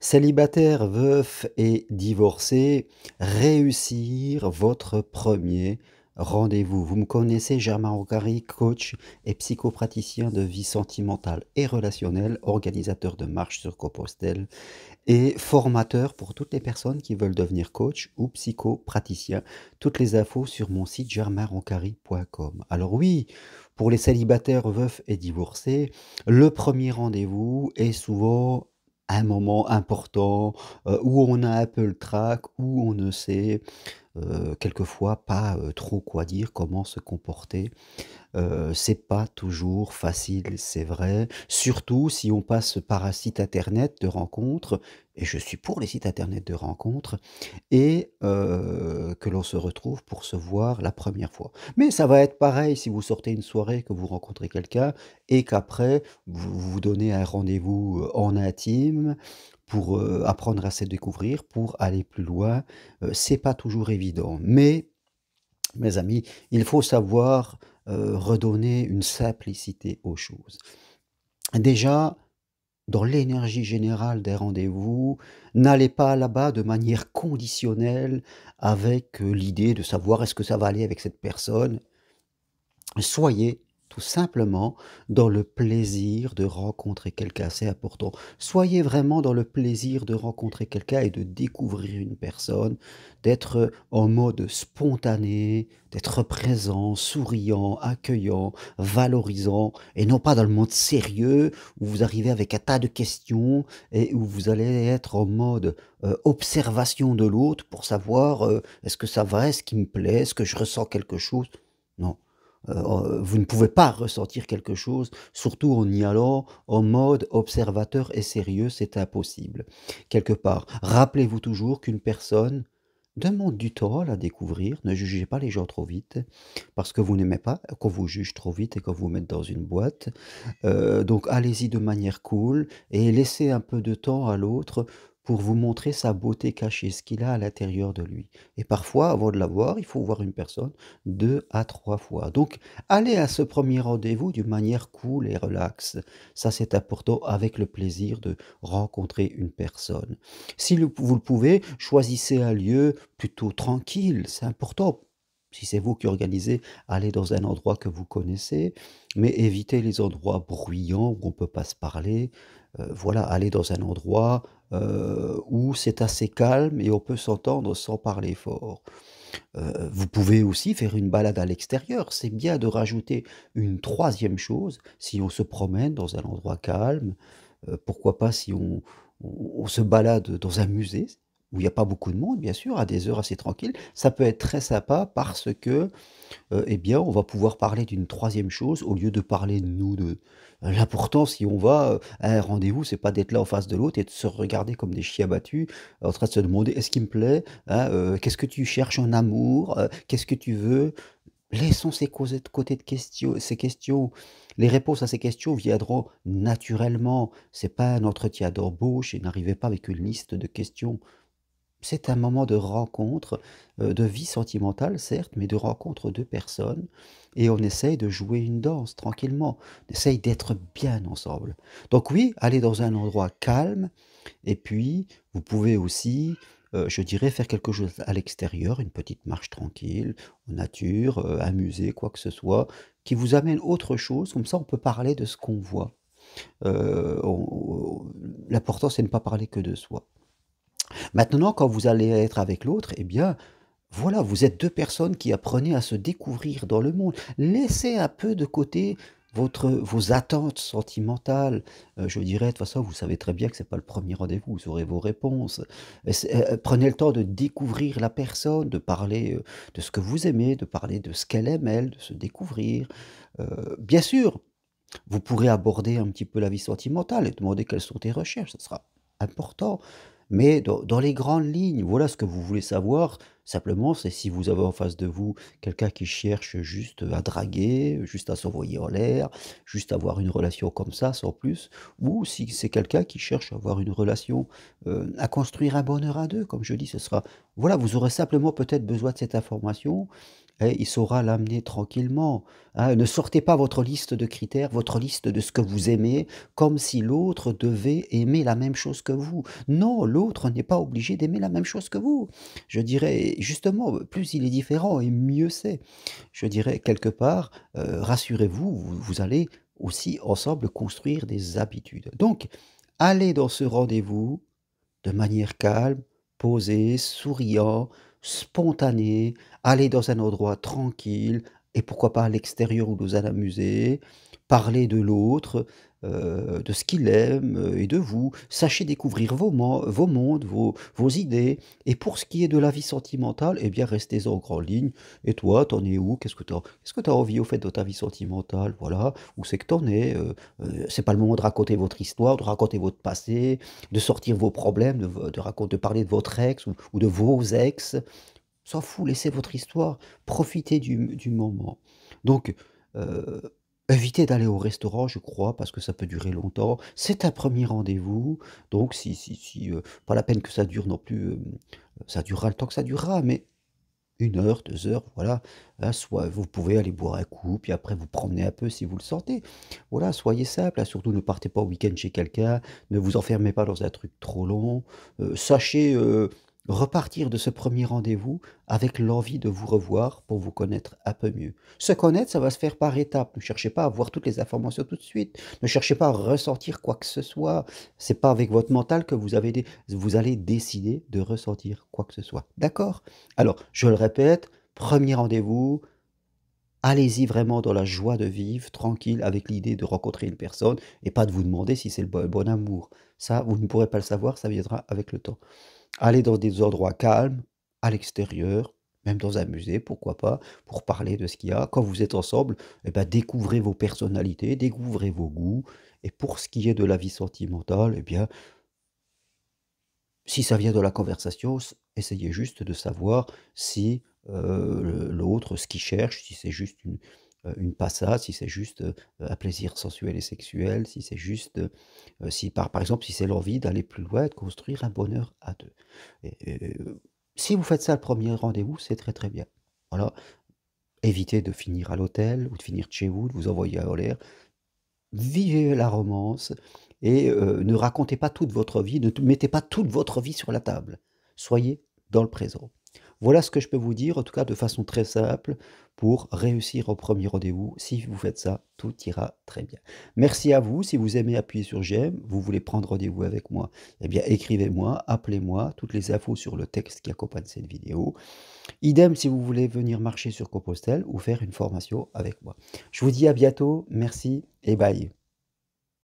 Célibataire, veuf et divorcé, réussir votre premier rendez-vous. Vous me connaissez, Germain Roncari, coach et psychopraticien de vie sentimentale et relationnelle, organisateur de marches sur Compostelle et formateur pour toutes les personnes qui veulent devenir coach ou psychopraticien. Toutes les infos sur mon site germainroncari.com. Alors oui, pour les célibataires, veufs et divorcés, le premier rendez-vous est souvent un moment important euh, où on a Apple Track, où on ne sait euh, quelquefois pas euh, trop quoi dire, comment se comporter. Euh, c'est pas toujours facile, c'est vrai. Surtout si on passe par un site internet de rencontre, et je suis pour les sites internet de rencontre, et que l'on se retrouve pour se voir la première fois. Mais ça va être pareil si vous sortez une soirée, que vous rencontrez quelqu'un, et qu'après vous vous donnez un rendez-vous en intime pour euh, apprendre à se découvrir, pour aller plus loin. Euh, c'est pas toujours évident, mais mes amis, il faut savoir euh, redonner une simplicité aux choses. Déjà, dans l'énergie générale des rendez-vous, n'allez pas là-bas de manière conditionnelle avec l'idée de savoir est-ce que ça va aller avec cette personne. Soyez tout simplement dans le plaisir de rencontrer quelqu'un, c'est important. Soyez vraiment dans le plaisir de rencontrer quelqu'un et de découvrir une personne, d'être en mode spontané, d'être présent, souriant, accueillant, valorisant, et non pas dans le mode sérieux où vous arrivez avec un tas de questions et où vous allez être en mode euh, observation de l'autre pour savoir euh, est-ce que ça va, est-ce qu'il me plaît, est-ce que je ressens quelque chose. Non, euh, euh, vous ne pouvez pas ressentir quelque chose, surtout en y allant en mode observateur et sérieux, c'est impossible. Quelque part, rappelez-vous toujours qu'une personne demande du temps à découvrir, ne jugez pas les gens trop vite, parce que vous n'aimez pas qu'on vous juge trop vite et qu'on vous mette dans une boîte. Euh, donc allez-y de manière cool et laissez un peu de temps à l'autre pour vous montrer sa beauté cachée, ce qu'il a à l'intérieur de lui. Et parfois, avant de la voir, il faut voir une personne deux à trois fois. Donc, allez à ce premier rendez-vous d'une manière cool et relaxe. Ça, c'est important avec le plaisir de rencontrer une personne. Si vous le pouvez, choisissez un lieu plutôt tranquille. C'est important si c'est vous qui organisez, allez dans un endroit que vous connaissez, mais évitez les endroits bruyants où on ne peut pas se parler. Euh, voilà, allez dans un endroit euh, où c'est assez calme et on peut s'entendre sans parler fort. Euh, vous pouvez aussi faire une balade à l'extérieur. C'est bien de rajouter une troisième chose si on se promène dans un endroit calme. Euh, pourquoi pas si on, se balade dans un musée où il n'y a pas beaucoup de monde, bien sûr, à des heures assez tranquilles, ça peut être très sympa parce que, euh, eh bien, on va pouvoir parler d'une troisième chose au lieu de parler de nous. De... L'important, si on va euh, à un rendez-vous, c'est pas d'être là en face de l'autre et de se regarder comme des chiens battus, en train de se demander est-ce qu'il me plaît, hein, euh, qu'est-ce que tu cherches en amour, qu'est-ce que tu veux. Laissons ces de côté de questions, ces questions. Les réponses à ces questions viendront naturellement. C'est pas un entretien d'embauche et n'arrivez pas avec une liste de questions c'est un moment de rencontre, euh, de vie sentimentale, certes, mais de rencontre de personnes. Et on essaye de jouer une danse tranquillement. On essaye d'être bien ensemble. Donc oui, allez dans un endroit calme. Et puis, vous pouvez aussi, euh, je dirais, faire quelque chose à l'extérieur, une petite marche tranquille, en nature, euh, amuser, quoi que ce soit, qui vous amène autre chose. Comme ça, on peut parler de ce qu'on voit. L'important, c'est ne pas parler que de soi. Maintenant, quand vous allez être avec l'autre, eh bien, voilà, vous êtes deux personnes qui apprenez à se découvrir dans le monde. Laissez un peu de côté votre, vos attentes sentimentales. Euh, je dirais, de toute façon, vous savez très bien que ce n'est pas le premier rendez-vous, vous aurez vos réponses. Euh, euh, prenez le temps de découvrir la personne, de parler de ce que vous aimez, de parler de ce qu'elle aime, elle, de se découvrir. bien sûr, vous pourrez aborder un petit peu la vie sentimentale et demander quelles sont tes recherches, ce sera important. Mais dans, les grandes lignes, voilà ce que vous voulez savoir. Simplement, c'est si vous avez en face de vous quelqu'un qui cherche juste à draguer, juste à s'envoyer en l'air, juste à avoir une relation comme ça, sans plus, ou si c'est quelqu'un qui cherche à avoir une relation, euh, à construire un bonheur à deux, comme je dis, ce sera... Voilà, vous aurez simplement peut-être besoin de cette information il saura l'amener tranquillement. Hein, ne sortez pas votre liste de critères, votre liste de ce que vous aimez, comme si l'autre devait aimer la même chose que vous. Non, l'autre n'est pas obligé d'aimer la même chose que vous. Je dirais, justement, plus il est différent et mieux c'est. Je dirais, quelque part, euh, rassurez vous, vous allez aussi ensemble construire des habitudes. Donc, allez dans ce rendez-vous de manière calme, posée, souriant, spontané, aller dans un endroit tranquille, et pourquoi pas à l'extérieur où nous amuser, parler de l'autre, euh, de ce qu'il aime euh, et de vous. Sachez découvrir vos, vos mondes, vos, idées. Et pour ce qui est de la vie sentimentale, eh bien, restez-en en grande ligne. Et toi, t'en es où Qu'est-ce que t'as Qu'est-ce que as envie au fait de ta vie sentimentale Voilà, où c'est que t'en es euh, C'est pas le moment de raconter votre histoire, de raconter votre passé, de sortir vos problèmes, de, raconter, parler de votre ex ou, de vos ex. S'en fout, laissez votre histoire, profitez du, moment. Donc, Évitez d'aller au restaurant, je crois, parce que ça peut durer longtemps. C'est un premier rendez-vous, donc si, si, si euh, pas la peine que ça dure non plus, euh, ça durera le temps que ça durera, mais une heure, deux heures, voilà. Hein, soit vous pouvez aller boire un coup, puis après vous promener un peu si vous le sentez. Voilà, soyez simple. Hein, surtout, ne partez pas au week-end chez quelqu'un. Ne vous enfermez pas dans un truc trop long. Euh, sachez repartir de ce premier rendez-vous avec l'envie de vous revoir pour vous connaître un peu mieux. Se connaître, ça va se faire par étapes. Ne cherchez pas à avoir toutes les informations tout de suite. Ne cherchez pas à ressentir quoi que ce soit. C'est pas avec votre mental que vous, avez vous allez décider de ressentir quoi que ce soit. D'accord Alors, je le répète, premier rendez-vous, Allez-y vraiment dans la joie de vivre, tranquille, avec l'idée de rencontrer une personne et pas de vous demander si c'est le bon, amour. Ça, vous ne pourrez pas le savoir, ça viendra avec le temps. Allez dans des endroits calmes, à l'extérieur, même dans un musée, pourquoi pas, pour parler de ce qu'il y a. Quand vous êtes ensemble, eh ben, découvrez vos personnalités, découvrez vos goûts. Et pour ce qui est de la vie sentimentale, eh bien, si ça vient de la conversation, essayez juste de savoir si l'autre ce qu'il cherche, si c'est juste une, euh, une passade, si c'est juste euh, un plaisir sensuel et sexuel, si c'est juste, euh, si par, par exemple, si c'est l'envie d'aller plus loin et de construire un bonheur à deux. si vous faites ça le premier rendez-vous, c'est très très bien. Voilà, évitez de finir à l'hôtel ou de finir chez vous, de vous envoyer à l'air. Vivez la romance et ne racontez pas toute votre vie, ne mettez pas toute votre vie sur la table. Soyez dans le présent. Voilà ce que je peux vous dire, en tout cas de façon très simple, pour réussir au premier rendez-vous. Si vous faites ça, tout ira très bien. Merci à vous. Si vous aimez appuyer sur j'aime, vous voulez prendre rendez-vous avec moi, eh bien écrivez-moi, appelez-moi. Toutes les infos sur le texte qui accompagne cette vidéo. Idem si vous voulez venir marcher sur Compostelle ou faire une formation avec moi. Je vous dis à bientôt. Merci et bye.